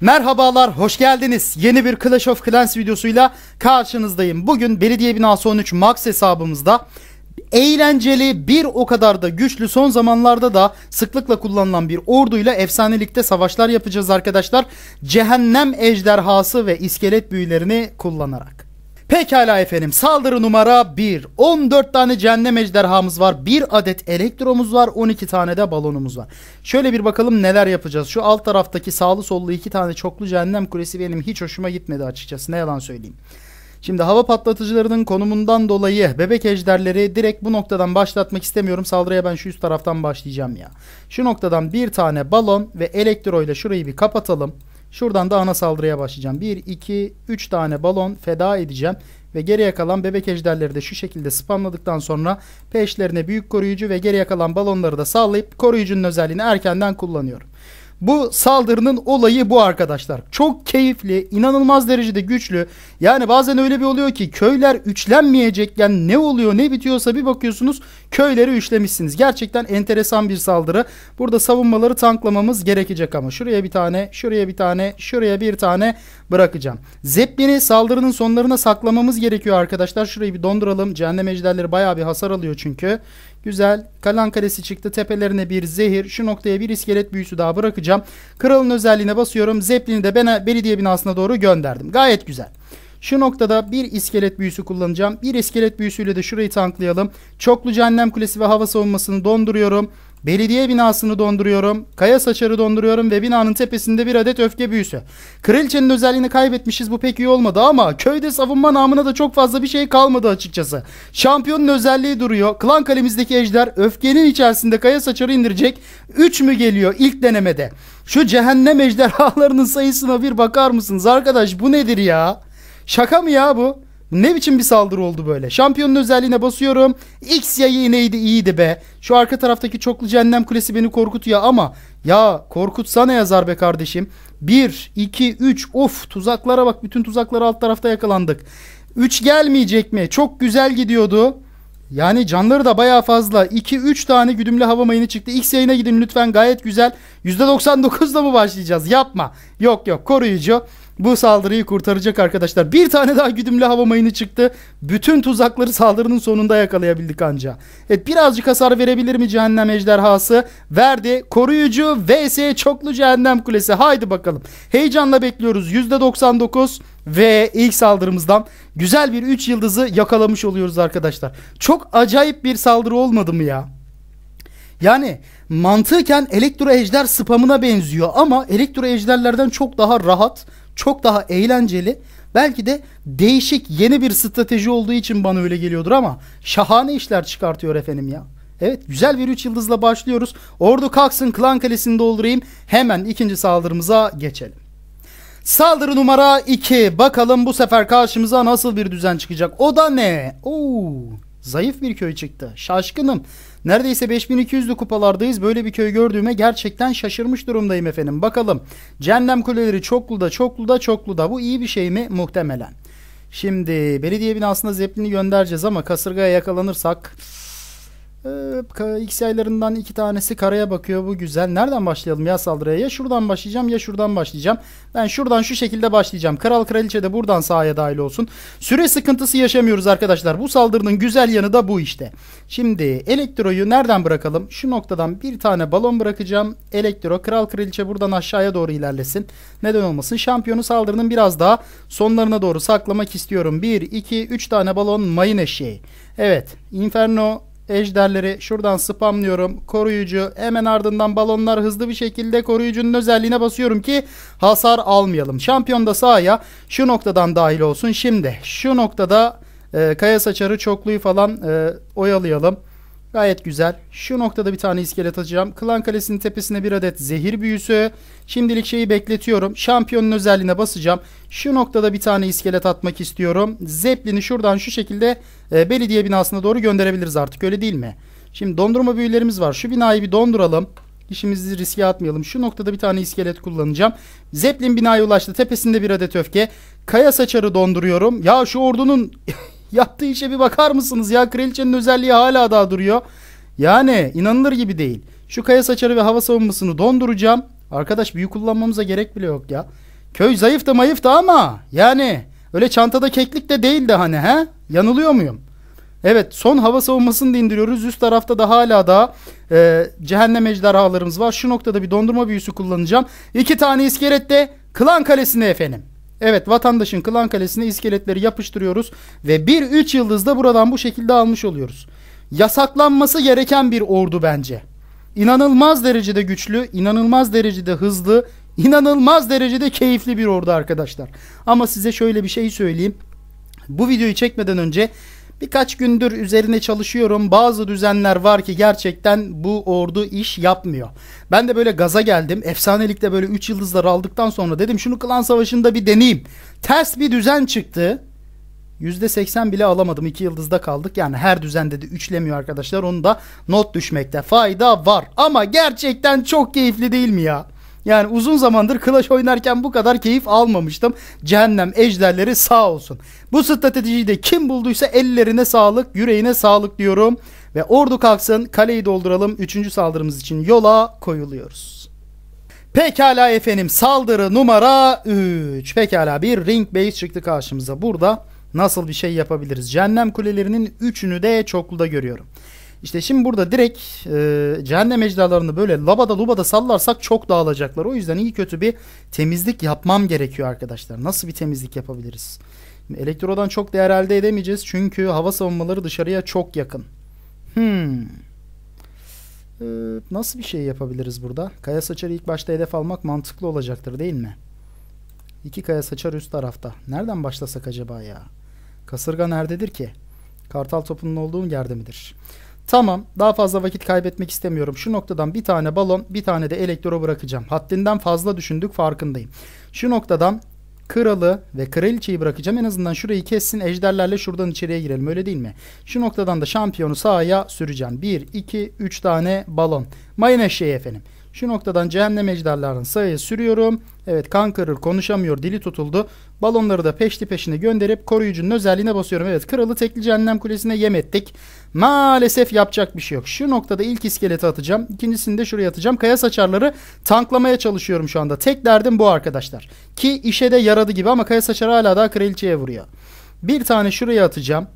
Merhabalar, hoş geldiniz. Yeni bir Clash of Clans videosuyla karşınızdayım. Bugün Belediye Binası 13 Max hesabımızda eğlenceli bir o kadar da güçlü son zamanlarda da sıklıkla kullanılan bir orduyla efsanelikte savaşlar yapacağız arkadaşlar. Cehennem ejderhası ve iskelet büyülerini kullanarak. Pekala efendim saldırı numara 1. 14 tane cehennem ejderhamız var. 1 adet elektromuz var. 12 tane de balonumuz var. Şöyle bir bakalım neler yapacağız. Şu alt taraftaki sağlı sollu 2 tane çoklu cehennem kulesi benim hiç hoşuma gitmedi açıkçası. Ne yalan söyleyeyim. Şimdi hava patlatıcılarının konumundan dolayı bebek ejderleri direkt bu noktadan başlatmak istemiyorum. Saldırıya ben şu üst taraftan başlayacağım ya. Şu noktadan bir tane balon ve elektro ile şurayı bir kapatalım. Şuradan da ana saldırıya başlayacağım. 1, 2, 3 tane balon feda edeceğim. Ve geriye kalan bebek ejderleri de şu şekilde spamladıktan sonra peşlerine büyük koruyucu ve geriye kalan balonları da sallayıp koruyucunun özelliğini erkenden kullanıyorum. Bu saldırının olayı bu arkadaşlar. Çok keyifli, inanılmaz derecede güçlü. Yani bazen öyle bir oluyor ki köyler üçlenmeyecekken ne oluyor ne bitiyorsa bir bakıyorsunuz köyleri üçlemişsiniz. Gerçekten enteresan bir saldırı. Burada savunmaları tanklamamız gerekecek ama. Şuraya bir tane, şuraya bir tane, şuraya bir tane bırakacağım. Zeppelin'i saldırının sonlarına saklamamız gerekiyor arkadaşlar. Şurayı bir donduralım. Cehennem ejderleri bayağı bir hasar alıyor çünkü. Güzel. Kalan kalesi çıktı. Tepelerine bir zehir. Şu noktaya bir iskelet büyüsü daha bırakacağım. Kralın özelliğine basıyorum. Zeppelin'i de bana belediye binasına doğru gönderdim. Gayet güzel. Şu noktada bir iskelet büyüsü kullanacağım. Bir iskelet büyüsüyle de şurayı tanklayalım. Çoklu Cehennem Kulesi ve hava savunmasını donduruyorum. Belediye binasını donduruyorum. Kaya saçarı donduruyorum ve binanın tepesinde bir adet öfke büyüsü. Kraliçenin özelliğini kaybetmişiz bu pek iyi olmadı ama köyde savunma namına da çok fazla bir şey kalmadı açıkçası. Şampiyonun özelliği duruyor. Klan kalemizdeki ejder öfkenin içerisinde kaya saçarı indirecek. 3 mü geliyor ilk denemede? Şu cehennem ejderhalarının sayısına bir bakar mısınız arkadaş bu nedir ya? Şaka mı ya bu? Ne biçim bir saldırı oldu böyle? Şampiyonun özelliğine basıyorum. X yayı neydi iyiydi be. Şu arka taraftaki çoklu cehennem kulesi beni korkutuyor ama ya korkutsa ne yazar be kardeşim? 1, 2, 3 of tuzaklara bak bütün tuzaklara alt tarafta yakalandık. 3 gelmeyecek mi? Çok güzel gidiyordu. Yani canları da baya fazla. 2-3 tane güdümlü hava mayını çıktı. X yayına gidin lütfen gayet güzel. %99 da mı başlayacağız? Yapma. Yok yok koruyucu bu saldırıyı kurtaracak arkadaşlar. Bir tane daha güdümlü hava mayını çıktı. Bütün tuzakları saldırının sonunda yakalayabildik anca. Evet birazcık hasar verebilir mi cehennem ejderhası? Verdi. Koruyucu vs çoklu cehennem kulesi. Haydi bakalım. Heyecanla bekliyoruz. %99 ve ilk saldırımızdan güzel bir 3 yıldızı yakalamış oluyoruz arkadaşlar. Çok acayip bir saldırı olmadı mı ya? Yani mantıken elektro ejder spamına benziyor ama elektro ejderlerden çok daha rahat, çok daha eğlenceli. Belki de değişik yeni bir strateji olduğu için bana öyle geliyordur ama şahane işler çıkartıyor efendim ya. Evet güzel bir 3 yıldızla başlıyoruz. Ordu kalksın Klan Kalesi'ni doldurayım. Hemen ikinci saldırımıza geçelim. Saldırı numara 2. Bakalım bu sefer karşımıza nasıl bir düzen çıkacak. O da ne? Oo. Zayıf bir köy çıktı. Şaşkınım. Neredeyse 5200'lü kupalardayız. Böyle bir köy gördüğüme gerçekten şaşırmış durumdayım efendim. Bakalım. Cendem kuleleri çokluda çokluda çokluda. Bu iyi bir şey mi? Muhtemelen. Şimdi belediye binasına zeplini göndereceğiz ama kasırgaya yakalanırsak ee, X yaylarından iki tanesi karaya bakıyor. Bu güzel. Nereden başlayalım ya saldırıya? Ya şuradan başlayacağım ya şuradan başlayacağım. Ben şuradan şu şekilde başlayacağım. Kral kraliçe de buradan sahaya dahil olsun. Süre sıkıntısı yaşamıyoruz arkadaşlar. Bu saldırının güzel yanı da bu işte. Şimdi elektroyu nereden bırakalım? Şu noktadan bir tane balon bırakacağım. Elektro kral kraliçe buradan aşağıya doğru ilerlesin. Neden olmasın? Şampiyonu saldırının biraz daha sonlarına doğru saklamak istiyorum. 1, 2, 3 tane balon mayın eşeği. Evet. Inferno Ejderleri şuradan spamlıyorum. Koruyucu hemen ardından balonlar hızlı bir şekilde koruyucunun özelliğine basıyorum ki hasar almayalım. Şampiyon da sahaya şu noktadan dahil olsun. Şimdi şu noktada e, kaya saçarı çokluyu falan e, oyalayalım. Gayet güzel. Şu noktada bir tane iskelet atacağım. Klan Kalesi'nin tepesine bir adet zehir büyüsü. Şimdilik şeyi bekletiyorum. Şampiyonun özelliğine basacağım. Şu noktada bir tane iskelet atmak istiyorum. Zeplin'i şuradan şu şekilde e, belediye binasına doğru gönderebiliriz artık öyle değil mi? Şimdi dondurma büyülerimiz var. Şu binayı bir donduralım. İşimizi riske atmayalım. Şu noktada bir tane iskelet kullanacağım. Zeplin binaya ulaştı. Tepesinde bir adet öfke. Kaya saçarı donduruyorum. Ya şu ordunun Yaptığı işe bir bakar mısınız ya? Kraliçenin özelliği hala daha duruyor. Yani inanılır gibi değil. Şu kaya saçarı ve hava savunmasını donduracağım. Arkadaş büyü kullanmamıza gerek bile yok ya. Köy zayıf da mayıf da ama yani öyle çantada keklik de değildi hani he? Yanılıyor muyum? Evet son hava savunmasını da indiriyoruz. Üst tarafta da hala da e, cehennem ejderhalarımız var. Şu noktada bir dondurma büyüsü kullanacağım. İki tane iskelet de Klan Kalesi'ne efendim. Evet vatandaşın klan kalesine iskeletleri yapıştırıyoruz ve bir üç yıldızda buradan bu şekilde almış oluyoruz. Yasaklanması gereken bir ordu bence. İnanılmaz derecede güçlü, inanılmaz derecede hızlı, inanılmaz derecede keyifli bir ordu arkadaşlar. Ama size şöyle bir şey söyleyeyim. Bu videoyu çekmeden önce Birkaç gündür üzerine çalışıyorum. Bazı düzenler var ki gerçekten bu ordu iş yapmıyor. Ben de böyle gaza geldim. Efsanelikte böyle 3 yıldızlar aldıktan sonra dedim şunu klan savaşında bir deneyeyim. Ters bir düzen çıktı. %80 bile alamadım. 2 yıldızda kaldık. Yani her düzende de üçlemiyor arkadaşlar. Onu da not düşmekte fayda var. Ama gerçekten çok keyifli değil mi ya? Yani uzun zamandır Clash oynarken bu kadar keyif almamıştım. Cehennem ejderleri sağ olsun. Bu stratejiyi de kim bulduysa ellerine sağlık, yüreğine sağlık diyorum. Ve ordu kalksın, kaleyi dolduralım. Üçüncü saldırımız için yola koyuluyoruz. Pekala efendim saldırı numara 3. Pekala bir ring base çıktı karşımıza. Burada nasıl bir şey yapabiliriz? Cehennem kulelerinin üçünü de çoklu da görüyorum. İşte şimdi burada direkt e, cehennem ejderhalarını böyle labada lubada sallarsak çok dağılacaklar. O yüzden iyi kötü bir temizlik yapmam gerekiyor arkadaşlar. Nasıl bir temizlik yapabiliriz? elektrodan çok değer elde edemeyeceğiz. Çünkü hava savunmaları dışarıya çok yakın. Hmm. Ee, nasıl bir şey yapabiliriz burada? Kaya saçarı ilk başta hedef almak mantıklı olacaktır değil mi? İki kaya saçar üst tarafta. Nereden başlasak acaba ya? Kasırga nerededir ki? Kartal topunun olduğu yerde midir? Tamam daha fazla vakit kaybetmek istemiyorum. Şu noktadan bir tane balon bir tane de elektro bırakacağım. Haddinden fazla düşündük farkındayım. Şu noktadan kralı ve kraliçeyi bırakacağım. En azından şurayı kessin ejderlerle şuradan içeriye girelim öyle değil mi? Şu noktadan da şampiyonu sahaya süreceğim. 1, 2, 3 tane balon. Mayın eşeği efendim. Şu noktadan cehennem ejderlerini sayıya sürüyorum. Evet kan kırır konuşamıyor dili tutuldu. Balonları da peşli peşine gönderip koruyucunun özelliğine basıyorum. Evet kralı tekli cehennem kulesine yem ettik. Maalesef yapacak bir şey yok. Şu noktada ilk iskeleti atacağım. İkincisini de şuraya atacağım. Kaya saçarları tanklamaya çalışıyorum şu anda. Tek derdim bu arkadaşlar. Ki işe de yaradı gibi ama kaya saçarı hala daha kraliçeye vuruyor. Bir tane şuraya atacağım.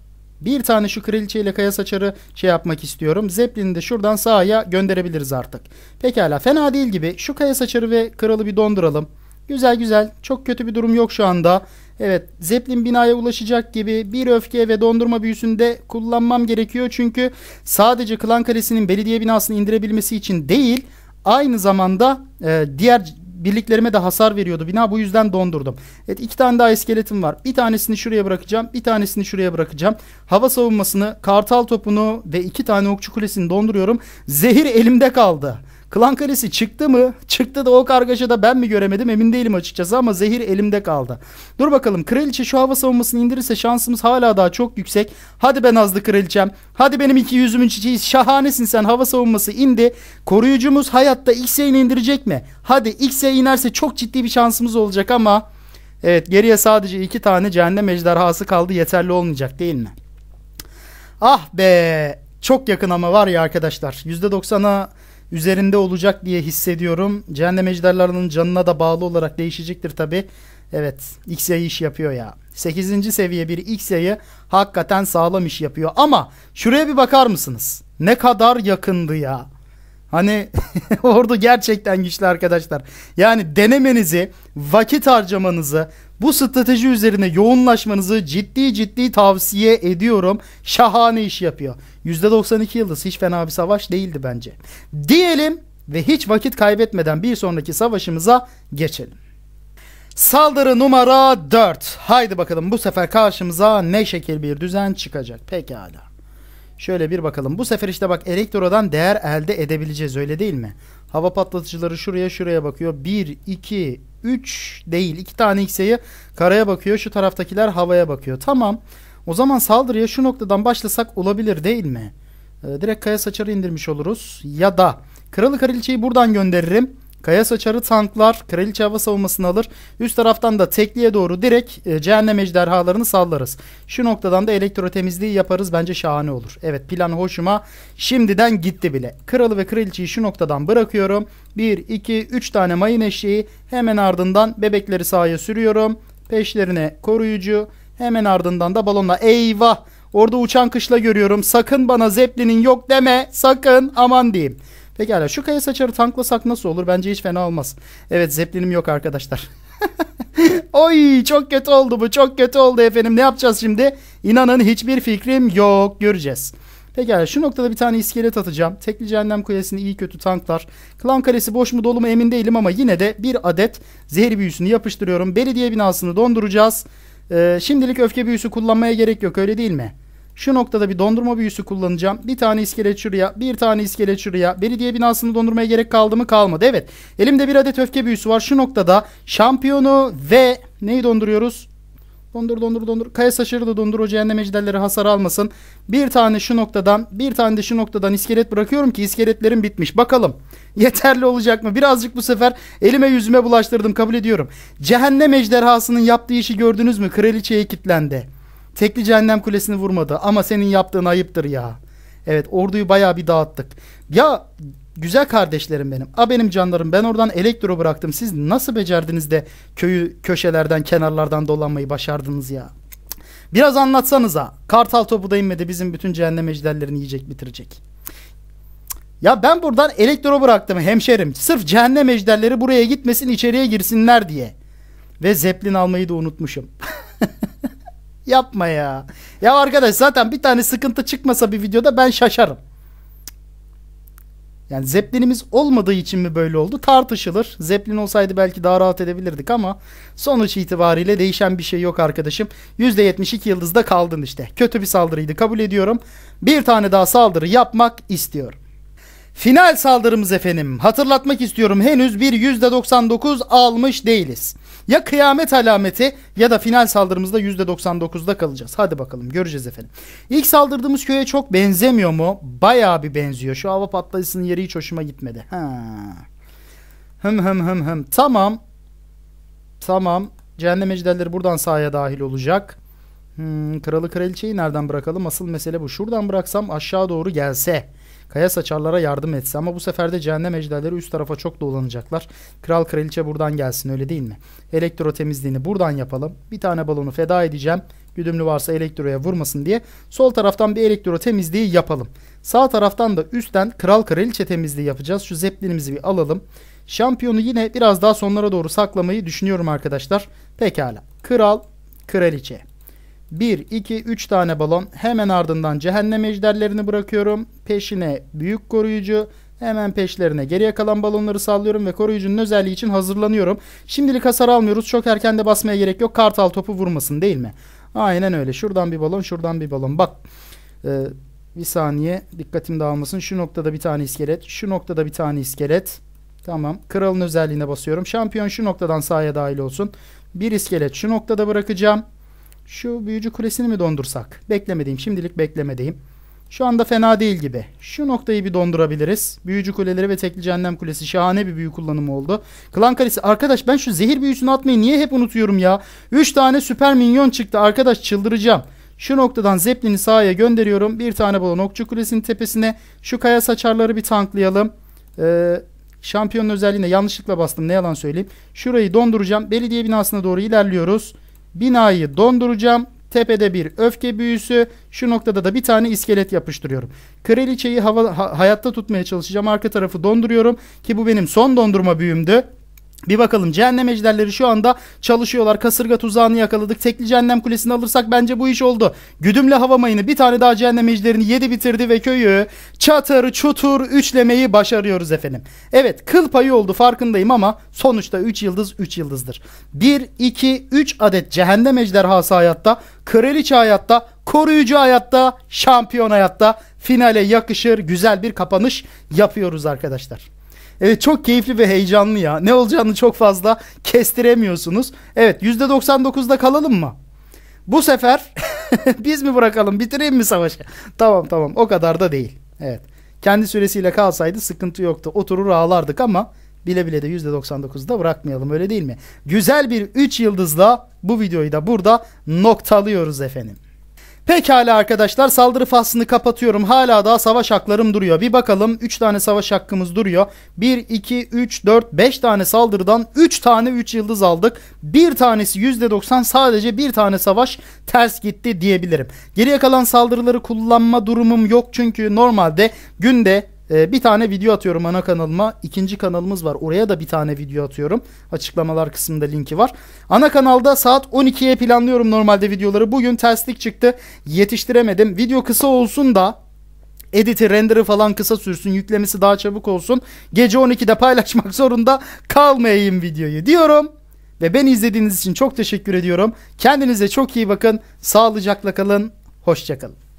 Bir tane şu kraliçeyle kaya saçarı şey yapmak istiyorum. Zeppelin'i de şuradan sağa gönderebiliriz artık. Pekala fena değil gibi. Şu kaya saçarı ve kralı bir donduralım. Güzel güzel. Çok kötü bir durum yok şu anda. Evet Zeppelin binaya ulaşacak gibi bir öfke ve dondurma büyüsünde kullanmam gerekiyor. Çünkü sadece Klan Kalesi'nin belediye binasını indirebilmesi için değil aynı zamanda e, diğer birliklerime de hasar veriyordu bina. Bu yüzden dondurdum. Evet iki tane daha iskeletim var. Bir tanesini şuraya bırakacağım. Bir tanesini şuraya bırakacağım. Hava savunmasını, kartal topunu ve iki tane okçu kulesini donduruyorum. Zehir elimde kaldı. Klan karesi çıktı mı? Çıktı da o da ben mi göremedim emin değilim açıkçası ama zehir elimde kaldı. Dur bakalım kraliçe şu hava savunmasını indirirse şansımız hala daha çok yüksek. Hadi ben azlı kraliçem. Hadi benim iki yüzümün çiçeği şahanesin sen hava savunması indi. Koruyucumuz hayatta X'e indirecek mi? Hadi X'e inerse çok ciddi bir şansımız olacak ama... Evet geriye sadece iki tane cehennem ejderhası kaldı yeterli olmayacak değil mi? Ah be çok yakın ama var ya arkadaşlar %90'a üzerinde olacak diye hissediyorum. Cehennem ejderlerinin canına da bağlı olarak değişecektir tabi. Evet X yayı iş yapıyor ya. 8. seviye bir X yayı hakikaten sağlam iş yapıyor. Ama şuraya bir bakar mısınız? Ne kadar yakındı ya. Hani ordu gerçekten güçlü arkadaşlar. Yani denemenizi, vakit harcamanızı, bu strateji üzerine yoğunlaşmanızı ciddi ciddi tavsiye ediyorum. Şahane iş yapıyor. %92 yıldız hiç fena bir savaş değildi bence. Diyelim ve hiç vakit kaybetmeden bir sonraki savaşımıza geçelim. Saldırı numara 4. Haydi bakalım bu sefer karşımıza ne şekil bir düzen çıkacak. Pekala. Şöyle bir bakalım. Bu sefer işte bak elektrodan değer elde edebileceğiz öyle değil mi? Hava patlatıcıları şuraya şuraya bakıyor. 1, 2, 3 değil. 2 tane X'e karaya bakıyor. Şu taraftakiler havaya bakıyor. Tamam. O zaman saldırıya şu noktadan başlasak olabilir değil mi? Ee, direkt kaya saçarı indirmiş oluruz. Ya da kralı kraliçeyi buradan gönderirim. Kaya saçarı tanklar kraliçe hava savunmasını alır. Üst taraftan da tekliğe doğru direkt e, cehennem ejderhalarını sallarız. Şu noktadan da elektro temizliği yaparız. Bence şahane olur. Evet plan hoşuma şimdiden gitti bile. Kralı ve kraliçeyi şu noktadan bırakıyorum. 1, 2, 3 tane mayın eşeği. Hemen ardından bebekleri sahaya sürüyorum. Peşlerine koruyucu. Hemen ardından da balonla. Eyvah! Orada uçan kışla görüyorum. Sakın bana Zeppelin'in yok deme. Sakın aman diyeyim. Pekala şu kaya saçarı tanklasak nasıl olur? Bence hiç fena olmaz. Evet zeplinim yok arkadaşlar. Oy çok kötü oldu bu çok kötü oldu efendim. Ne yapacağız şimdi? İnanın hiçbir fikrim yok. Göreceğiz. Pekala şu noktada bir tane iskelet atacağım. Tekli Cehennem Kulesi'ni iyi kötü tanklar. Klan Kalesi boş mu dolu mu emin değilim ama yine de bir adet zehir büyüsünü yapıştırıyorum. Belediye binasını donduracağız. Ee, şimdilik öfke büyüsü kullanmaya gerek yok öyle değil mi? Şu noktada bir dondurma büyüsü kullanacağım. Bir tane iskelet şuraya, bir tane iskelet şuraya. Belediye binasını dondurmaya gerek kaldı mı? Kalmadı. Evet. Elimde bir adet öfke büyüsü var. Şu noktada şampiyonu ve neyi donduruyoruz? Dondur dondur dondur. Kaya saçları da dondur. O cehennem ejderleri hasar almasın. Bir tane şu noktadan bir tane de şu noktadan iskelet bırakıyorum ki iskeletlerim bitmiş. Bakalım yeterli olacak mı? Birazcık bu sefer elime yüzüme bulaştırdım kabul ediyorum. Cehennem ejderhasının yaptığı işi gördünüz mü? Kraliçeye kilitlendi. Tekli cehennem kulesini vurmadı ama senin yaptığın ayıptır ya. Evet orduyu baya bir dağıttık. Ya güzel kardeşlerim benim. A benim canlarım ben oradan elektro bıraktım. Siz nasıl becerdiniz de köyü köşelerden kenarlardan dolanmayı başardınız ya. Biraz anlatsanıza. Kartal topu da inmedi bizim bütün cehennem ejderlerini yiyecek bitirecek. Ya ben buradan elektro bıraktım hemşerim. Sırf cehennem ejderleri buraya gitmesin içeriye girsinler diye. Ve zeplin almayı da unutmuşum. Yapma ya. Ya arkadaş zaten bir tane sıkıntı çıkmasa bir videoda ben şaşarım. Yani zeplinimiz olmadığı için mi böyle oldu tartışılır. Zeplin olsaydı belki daha rahat edebilirdik ama sonuç itibariyle değişen bir şey yok arkadaşım. %72 yıldızda kaldın işte. Kötü bir saldırıydı kabul ediyorum. Bir tane daha saldırı yapmak istiyorum. Final saldırımız efendim. Hatırlatmak istiyorum henüz bir %99 almış değiliz. Ya kıyamet alameti ya da final saldırımızda %99'da kalacağız. Hadi bakalım göreceğiz efendim. İlk saldırdığımız köye çok benzemiyor mu? Bayağı bir benziyor. Şu hava patlayısının yeri hiç hoşuma gitmedi. Ha. Hım hım hım hım. Tamam. Tamam. Cehennem ejderleri buradan sahaya dahil olacak. Hmm, kralı kraliçeyi nereden bırakalım? Asıl mesele bu. Şuradan bıraksam aşağı doğru gelse. Kaya saçarlara yardım etse ama bu sefer de cehennem ejderleri üst tarafa çok dolanacaklar. Kral kraliçe buradan gelsin öyle değil mi? Elektro temizliğini buradan yapalım. Bir tane balonu feda edeceğim. Güdümlü varsa elektroya vurmasın diye. Sol taraftan bir elektro temizliği yapalım. Sağ taraftan da üstten kral kraliçe temizliği yapacağız. Şu zeplinimizi bir alalım. Şampiyonu yine biraz daha sonlara doğru saklamayı düşünüyorum arkadaşlar. Pekala. Kral, kraliçe. 1, 2, 3 tane balon. Hemen ardından cehennem ejderlerini bırakıyorum. Peşine büyük koruyucu. Hemen peşlerine geriye kalan balonları sallıyorum ve koruyucunun özelliği için hazırlanıyorum. Şimdilik hasar almıyoruz. Çok erken de basmaya gerek yok. Kartal topu vurmasın değil mi? Aynen öyle. Şuradan bir balon, şuradan bir balon. Bak. E, bir saniye. Dikkatim dağılmasın. Şu noktada bir tane iskelet. Şu noktada bir tane iskelet. Tamam. Kralın özelliğine basıyorum. Şampiyon şu noktadan sahaya dahil olsun. Bir iskelet şu noktada bırakacağım. Şu büyücü kulesini mi dondursak? Beklemedeyim, şimdilik beklemedeyim. Şu anda fena değil gibi. Şu noktayı bir dondurabiliriz. Büyücü kuleleri ve tekli cehennem kulesi şahane bir büyü kullanımı oldu. Klan kalesi arkadaş ben şu zehir büyüsünü atmayı niye hep unutuyorum ya? 3 tane süper minyon çıktı arkadaş çıldıracağım. Şu noktadan zeplini sahaya gönderiyorum. Bir tane balon okçu kulesinin tepesine. Şu kaya saçarları bir tanklayalım. Ee, şampiyonun özelliğine yanlışlıkla bastım ne yalan söyleyeyim. Şurayı donduracağım. Belediye binasına doğru ilerliyoruz. Binayı donduracağım. Tepede bir öfke büyüsü. Şu noktada da bir tane iskelet yapıştırıyorum. Kraliçeyi hava, ha, hayatta tutmaya çalışacağım. Arka tarafı donduruyorum. Ki bu benim son dondurma büyümdü. Bir bakalım cehennem ejderleri şu anda çalışıyorlar. Kasırga tuzağını yakaladık. Tekli cehennem kulesini alırsak bence bu iş oldu. Güdümle hava bir tane daha cehennem ejderini yedi bitirdi ve köyü çatır çutur üçlemeyi başarıyoruz efendim. Evet kıl payı oldu farkındayım ama sonuçta 3 yıldız 3 yıldızdır. 1, 2, 3 adet cehennem ejderhası hayatta. Kraliçe hayatta, koruyucu hayatta, şampiyon hayatta finale yakışır güzel bir kapanış yapıyoruz arkadaşlar. Evet çok keyifli ve heyecanlı ya. Ne olacağını çok fazla kestiremiyorsunuz. Evet %99'da kalalım mı? Bu sefer biz mi bırakalım bitireyim mi savaşı? tamam tamam o kadar da değil. Evet. Kendi süresiyle kalsaydı sıkıntı yoktu. Oturur ağlardık ama bile bile de %99'da bırakmayalım öyle değil mi? Güzel bir 3 yıldızla bu videoyu da burada noktalıyoruz efendim. Pekala arkadaşlar saldırı faslını kapatıyorum. Hala daha savaş haklarım duruyor. Bir bakalım 3 tane savaş hakkımız duruyor. 1, 2, 3, 4, 5 tane saldırıdan 3 tane 3 yıldız aldık. Bir tanesi %90 sadece bir tane savaş ters gitti diyebilirim. Geriye kalan saldırıları kullanma durumum yok. Çünkü normalde günde ee, bir tane video atıyorum ana kanalıma. İkinci kanalımız var. Oraya da bir tane video atıyorum. Açıklamalar kısmında linki var. Ana kanalda saat 12'ye planlıyorum normalde videoları. Bugün terslik çıktı. Yetiştiremedim. Video kısa olsun da editi, render'ı falan kısa sürsün, yüklemesi daha çabuk olsun. Gece 12'de paylaşmak zorunda kalmayayım videoyu diyorum. Ve beni izlediğiniz için çok teşekkür ediyorum. Kendinize çok iyi bakın. Sağlıcakla kalın. Hoşçakalın.